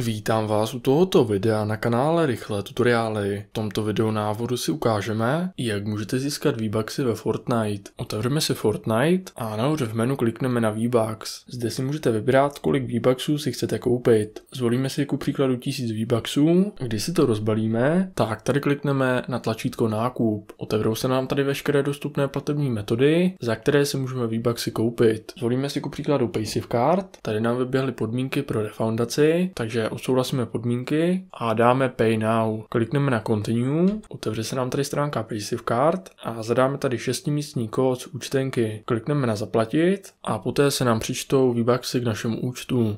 Vítám vás u tohoto videa na kanále Rychlé tutoriály. V tomto videonávodu si ukážeme, jak můžete získat v ve Fortnite. Otevřeme si Fortnite a nahoře v menu klikneme na V-Bucks. Zde si můžete vybrat, kolik v si chcete koupit. Zvolíme si ku příkladu 1000 V-Bucksů. Když si to rozbalíme, tak tady klikneme na tlačítko nákup. Otevřou se nám tady veškeré dostupné platební metody, za které si můžeme v koupit. Zvolíme si ku příkladu Paysive Card. Tady nám vyběhly podmínky pro refundaci, takže odsouhlasíme podmínky a dáme Pay Now. Klikneme na Continue, otevře se nám tady stránka Passive Card a zadáme tady šestimístní kód z účtenky. Klikneme na zaplatit a poté se nám přičtou výbaxy k našemu účtu.